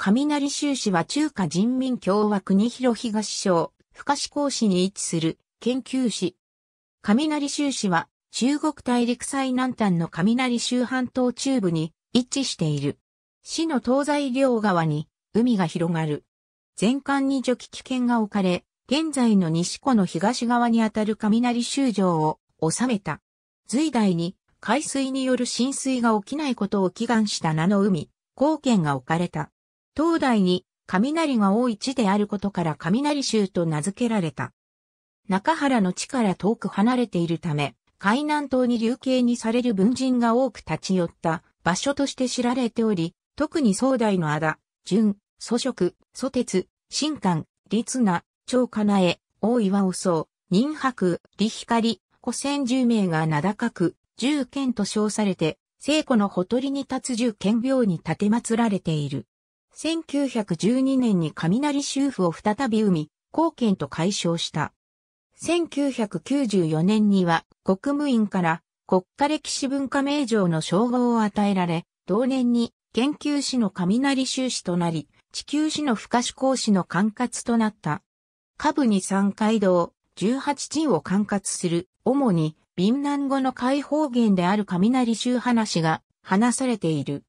雷州市は中華人民共和国広東省、深志港市に位置する研究市。雷州市は中国大陸最南端の雷州半島中部に位置している。市の東西両側に海が広がる。全館に除気危険が置かれ、現在の西湖の東側にあたる雷州城を収めた。隋代に海水による浸水が起きないことを祈願した名の海、貢献が置かれた。東大に雷が多い地であることから雷州と名付けられた。中原の地から遠く離れているため、海南島に流刑にされる文人が多く立ち寄った場所として知られており、特に壮大のだ、淳、祖職、祖鉄、新官、立名、長かなえ、大岩尾僧、仁白、李光、古戦十名が名高く、十剣と称されて、聖子のほとりに立つ十剣病に建て祀られている。1912年に雷修復を再び生み、貢献と解消した。1994年には国務院から国家歴史文化名城の称号を与えられ、同年に研究士の雷修士となり、地球史の不可視講師の管轄となった。下部に三街道、18鎮を管轄する、主に、ビン南語の解放源である雷州話が話されている。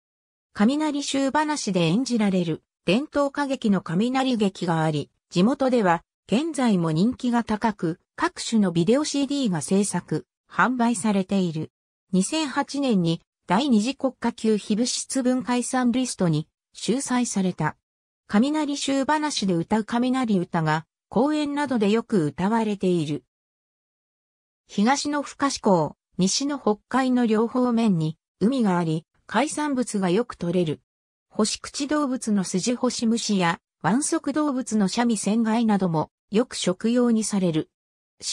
雷集話で演じられる伝統歌劇の雷劇があり、地元では現在も人気が高く、各種のビデオ CD が制作、販売されている。2008年に第二次国家級非物質文解散リストに収載された。雷集話で歌う雷歌が公演などでよく歌われている。東の深志港、西の北海の両方面に海があり、海産物がよく取れる。星口動物の筋星虫や、腕足動物のシャミ仙貝なども、よく食用にされる。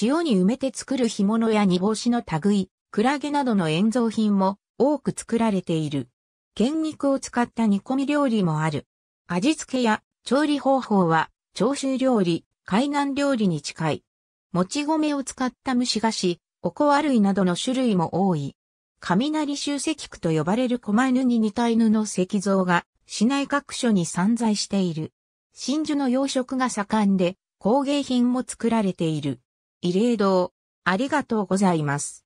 塩に埋めて作る干物や煮干しの類、クラゲなどの塩蔵品も多く作られている。剣肉を使った煮込み料理もある。味付けや調理方法は、長州料理、海南料理に近い。もち米を使った蒸し菓子、おこわ類などの種類も多い。雷集積区と呼ばれる狛犬に似た犬の石像が市内各所に散在している。真珠の養殖が盛んで工芸品も作られている。慰霊堂、ありがとうございます。